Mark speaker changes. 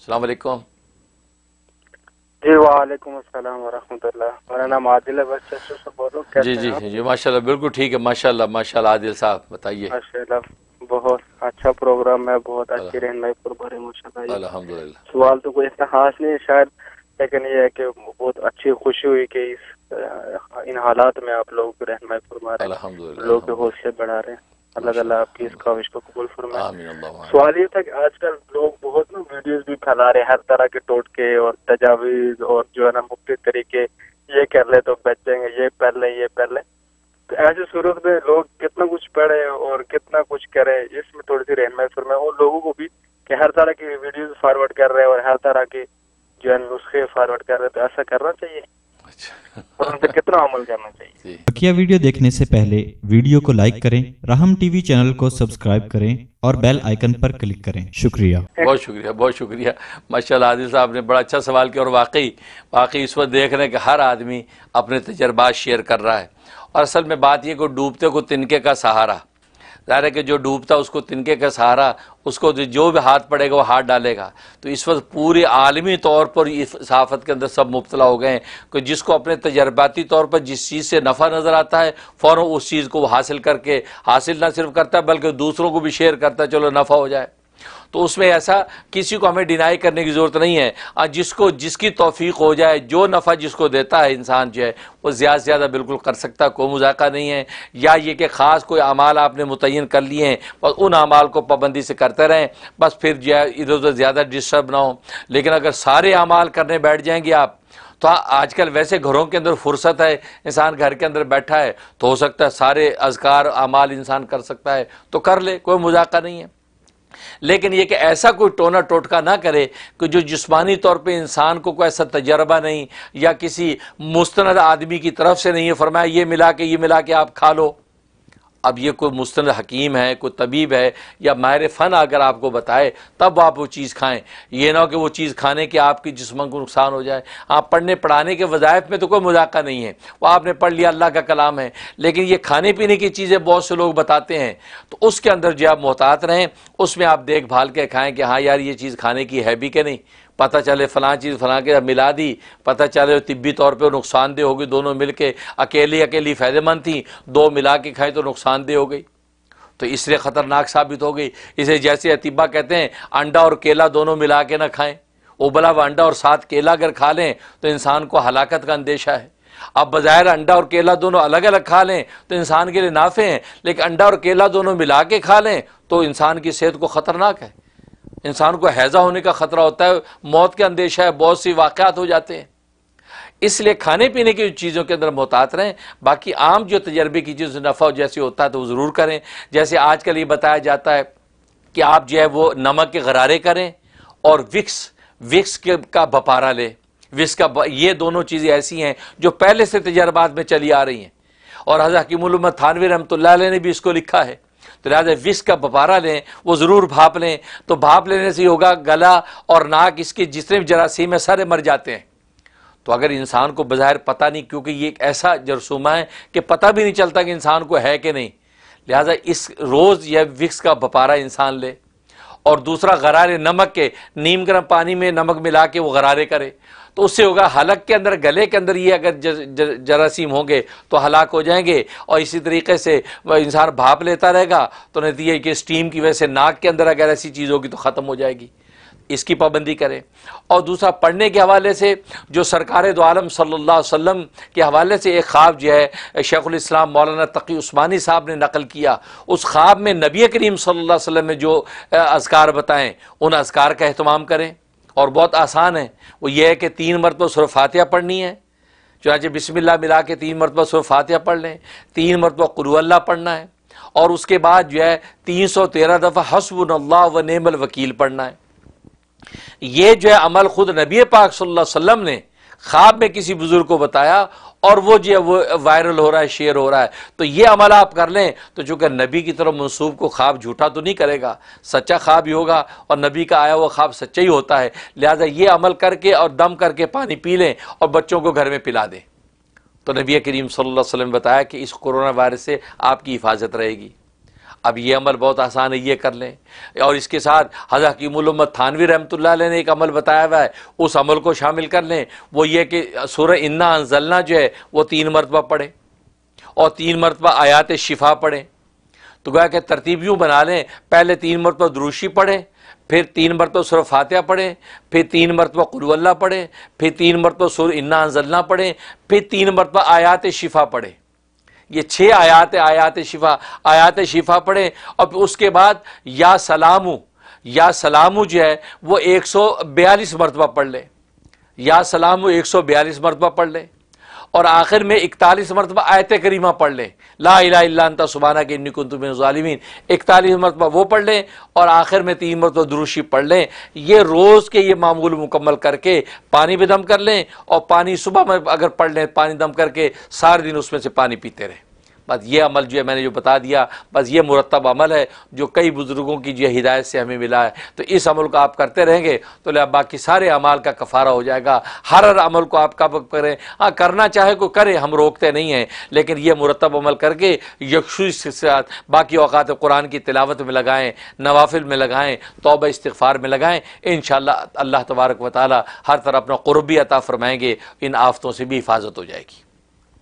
Speaker 1: السلام علیکم
Speaker 2: جی وعلیکم السلام ورحمۃ اللہ میرا نام عادل جی، جی، جی،
Speaker 1: بالکل ٹھیک ہے ماشاء اللہ
Speaker 2: بہت اچھا پروگرام ہے بہت اچھی رہنمائی سوال تو کوئی اتنا خاص نہیں ہے شاید لیکن یہ ہے کہ بہت اچھی خوشی ہوئی کہ اس ان حالات میں آپ لوگ رہنمائی فرما رہے ہیں حوصلے کی بڑھا رہے ہیں اللہ تعالیٰ آپ کی اس کاوش کو قبول فرمائے سوال یہ تھا کہ آج کل لوگ بھی پھیلا رہے ہر طرح کے ٹوٹکے اور تجاویز اور جو ہے نا مختلف طریقے یہ کر لے تو بچ جائیں گے یہ لیں یہ لیں تو ایسے صورت میں لوگ کتنا کچھ پڑھے اور کتنا کچھ کرے اس میں تھوڑی سی رہنمائی فرمائیں اور لوگوں کو بھی کہ ہر طرح کی ویڈیوز فارورڈ کر رہے ہیں اور ہر طرح کے جو ہے نسخے فارورڈ کر رہے ہیں تو ایسا کرنا چاہیے اچھا۔
Speaker 1: مطلب کتنا عمل کرنا چاہیے
Speaker 2: جی۔ ویڈیو کو لائک کریں رحم ٹی وی چینل کو سبسکرائب کریں اور بیل آئکن پر کلک کریں شکریہ
Speaker 1: بہت شکریہ بہت شکریہ ماشاء اللہ عادل صاحب نے بڑا اچھا سوال کیا اور واقعی واقعی اس وقت دیکھ رہے ہیں کہ ہر آدمی اپنے تجربات شیئر کر رہا ہے اور اصل میں بات یہ کہ ڈوبتے کو تنکے کا سہارا ظاہر ہے کہ جو ڈوبتا اس کو تنکے کا سہارا اس کو جو بھی ہاتھ پڑے گا وہ ہاتھ ڈالے گا تو اس وقت پوری عالمی طور پر صحافت کے اندر سب مبتلا ہو گئے ہیں کہ جس کو اپنے تجرباتی طور پر جس چیز سے نفع نظر آتا ہے فوراً اس چیز کو وہ حاصل کر کے حاصل نہ صرف کرتا ہے بلکہ دوسروں کو بھی شیئر کرتا ہے چلو نفع ہو جائے تو اس میں ایسا کسی کو ہمیں ڈینائی کرنے کی ضرورت نہیں ہے جس کو جس کی توفیق ہو جائے جو نفع جس کو دیتا ہے انسان جو ہے وہ زیادہ سے زیادہ بالکل کر سکتا کوئی مذاکرہ نہیں ہے یا یہ کہ خاص کوئی اعمال آپ نے متعین کر لیے ہیں بس ان اعمال کو پابندی سے کرتے رہیں بس پھر جو ہے ادھر ادھر زیادہ ڈسٹرب نہ ہو لیکن اگر سارے اعمال کرنے بیٹھ جائیں گے آپ تو آج کل ویسے گھروں کے اندر فرصت ہے انسان گھر کے اندر بیٹھا ہے تو ہو سکتا ہے سارے اذکار اعمال انسان کر سکتا ہے تو کر لے کوئی مذاکرہ نہیں ہے لیکن یہ کہ ایسا کوئی ٹونا ٹوٹکا نہ کرے کہ جو جسمانی طور پہ انسان کو کوئی ایسا تجربہ نہیں یا کسی مستند آدمی کی طرف سے نہیں ہے فرمایا یہ ملا کے یہ ملا کے آپ کھا لو اب یہ کوئی مستند حکیم ہے کوئی طبیب ہے یا ماہر فن اگر آپ کو بتائے تب آپ وہ چیز کھائیں یہ نہ ہو کہ وہ چیز کھانے کے آپ کی جسم کو نقصان ہو جائے آپ پڑھنے پڑھانے کے وظائف میں تو کوئی مذاکہ نہیں ہے وہ آپ نے پڑھ لیا اللہ کا کلام ہے لیکن یہ کھانے پینے کی چیزیں بہت سے لوگ بتاتے ہیں تو اس کے اندر جو آپ محتاط رہیں اس میں آپ دیکھ بھال کے کھائیں کہ ہاں یار یہ چیز کھانے کی ہے بھی کہ نہیں پتہ چلے فلاں چیز فلاں کے ملا دی پتہ چلے طبی طور پہ نقصان دہ ہو گئی دونوں مل کے اکیلی اکیلی فائدہ مند تھیں دو ملا کے کھائیں تو نقصان دہ ہو گئی تو اس لیے خطرناک ثابت ہو گئی اسے جیسے اطبا کہتے ہیں انڈا اور کیلا دونوں ملا کے نہ کھائیں او بلا وہ انڈا اور ساتھ کیلا اگر کھا لیں تو انسان کو ہلاکت کا اندیشہ ہے اب بظاہر انڈا اور کیلا دونوں الگ الگ کھا لیں تو انسان کے لیے نافع ہیں لیکن انڈا اور کیلا دونوں ملا کے کھا لیں تو انسان کی صحت کو خطرناک ہے انسان کو حیضہ ہونے کا خطرہ ہوتا ہے موت کا اندیشہ ہے بہت سی واقعات ہو جاتے ہیں اس لیے کھانے پینے کی چیزوں کے اندر محتاط رہیں باقی عام جو تجربے کی جیسے نفع جیسے ہوتا ہے تو وہ ضرور کریں جیسے آج کل یہ بتایا جاتا ہے کہ آپ جو ہے وہ نمک کے غرارے کریں اور وکس وکس کا بپارا لیں وکس کا یہ دونوں چیزیں ایسی ہیں جو پہلے سے تجربات میں چلی آ رہی ہیں اور حضرت حکیم الحمد تھانوی رحمۃ اللہ علیہ نے بھی اس کو لکھا ہے تو لہٰذا وس کا بپارہ لیں وہ ضرور بھاپ لیں تو بھاپ لینے سے ہی ہوگا گلا اور ناک اس کے جتنے بھی ہیں سارے مر جاتے ہیں تو اگر انسان کو بظاہر پتہ نہیں کیونکہ یہ ایک ایسا جرسومہ ہے کہ پتہ بھی نہیں چلتا کہ انسان کو ہے کہ نہیں لہٰذا اس روز یا وکس کا بپارہ انسان لے اور دوسرا غرارے نمک کے نیم گرم پانی میں نمک ملا کے وہ غرارے کرے تو اس سے ہوگا حلق کے اندر گلے کے اندر یہ اگر جراثیم ہوں گے تو ہلاک ہو جائیں گے اور اسی طریقے سے وہ انسان بھاپ لیتا رہے گا تو نتیجہ کہ اسٹیم کی وجہ سے ناک کے اندر اگر ایسی چیز ہوگی تو ختم ہو جائے گی اس کی پابندی کریں اور دوسرا پڑھنے کے حوالے سے جو سرکار دو عالم صلی اللہ علیہ وسلم کے حوالے سے ایک خواب جو ہے شیخ الاسلام مولانا تقی عثمانی صاحب نے نقل کیا اس خواب میں نبی کریم صلی اللہ علیہ وسلم نے جو اذکار بتائیں ان اذکار کا اہتمام کریں اور بہت آسان ہے وہ یہ ہے کہ تین مرتبہ صرف فاتحہ پڑھنی ہے چنانچہ بسم اللہ ملا کے تین مرتبہ صرف فاتحہ پڑھ لیں تین مرتبہ اللہ پڑھنا ہے اور اس کے بعد جو ہے تین سو تیرہ دفعہ حسب اللہ و نعم الوکیل پڑھنا ہے یہ جو ہے عمل خود نبی پاک صلی اللہ علیہ وسلم نے خواب میں کسی بزرگ کو بتایا اور وہ جو ہے وہ وائرل ہو رہا ہے شیئر ہو رہا ہے تو یہ عمل آپ کر لیں تو چونکہ نبی کی طرف منصوب کو خواب جھوٹا تو نہیں کرے گا سچا خواب ہی ہوگا اور نبی کا آیا ہوا خواب سچا ہی ہوتا ہے لہٰذا یہ عمل کر کے اور دم کر کے پانی پی لیں اور بچوں کو گھر میں پلا دیں تو نبی کریم صلی اللہ علیہ وسلم بتایا کہ اس کرونا وائرس سے آپ کی حفاظت رہے گی اب یہ عمل بہت آسان ہے یہ کر لیں اور اس کے ساتھ حضرت حکیم الامت تھانوی رحمۃ اللہ علیہ نے ایک عمل بتایا ہوا ہے اس عمل کو شامل کر لیں وہ یہ کہ سورہ انا انزلنا جو ہے وہ تین مرتبہ پڑھیں اور تین مرتبہ آیات شفا پڑھیں تو گویا کہ ترتیب یوں بنا لیں پہلے تین مرتبہ دروشی پڑھیں پھر تین مرتبہ سورہ فاتحہ پڑھیں پھر تین مرتبہ اللہ پڑھیں پھر تین مرتبہ سورہ انہ انزلنا پڑھیں پھر تین مرتبہ آیات شفا پڑھیں یہ چھ آیات آیات شفا آیات شفا پڑھیں اور پھر اس کے بعد یا سلامو یا سلامو جو ہے وہ ایک سو بیالیس مرتبہ پڑھ لیں یا سلامو ایک سو بیالیس مرتبہ پڑھ لیں اور آخر میں اکتالیس مرتبہ آیت کریمہ پڑھ لیں لا الہ الا سبحانہ کے انی کنتو من ظالمین اکتالیس مرتبہ وہ پڑھ لیں اور آخر میں تین مرتبہ دروشی پڑھ لیں یہ روز کے یہ معمول مکمل کر کے پانی بھی دم کر لیں اور پانی صبح میں اگر پڑھ لیں پانی دم کر کے سارے دن اس میں سے پانی پیتے رہیں بس یہ عمل جو ہے میں نے جو بتا دیا بس یہ مرتب عمل ہے جو کئی بزرگوں کی جو ہدایت سے ہمیں ملا ہے تو اس عمل کو آپ کرتے رہیں گے تو لے باقی سارے عمال کا کفارہ ہو جائے گا ہر ہر عمل کو آپ کب کریں ہاں کرنا چاہے کوئی کرے ہم روکتے نہیں ہیں لیکن یہ مرتب عمل کر کے یکشوش کے ساتھ باقی اوقات قرآن کی تلاوت میں لگائیں نوافل میں لگائیں توبہ استغفار میں لگائیں انشاءاللہ اللہ تبارک و تعالی ہر طرح اپنا قربی عطا فرمائیں گے ان آفتوں سے بھی حفاظت ہو جائے گی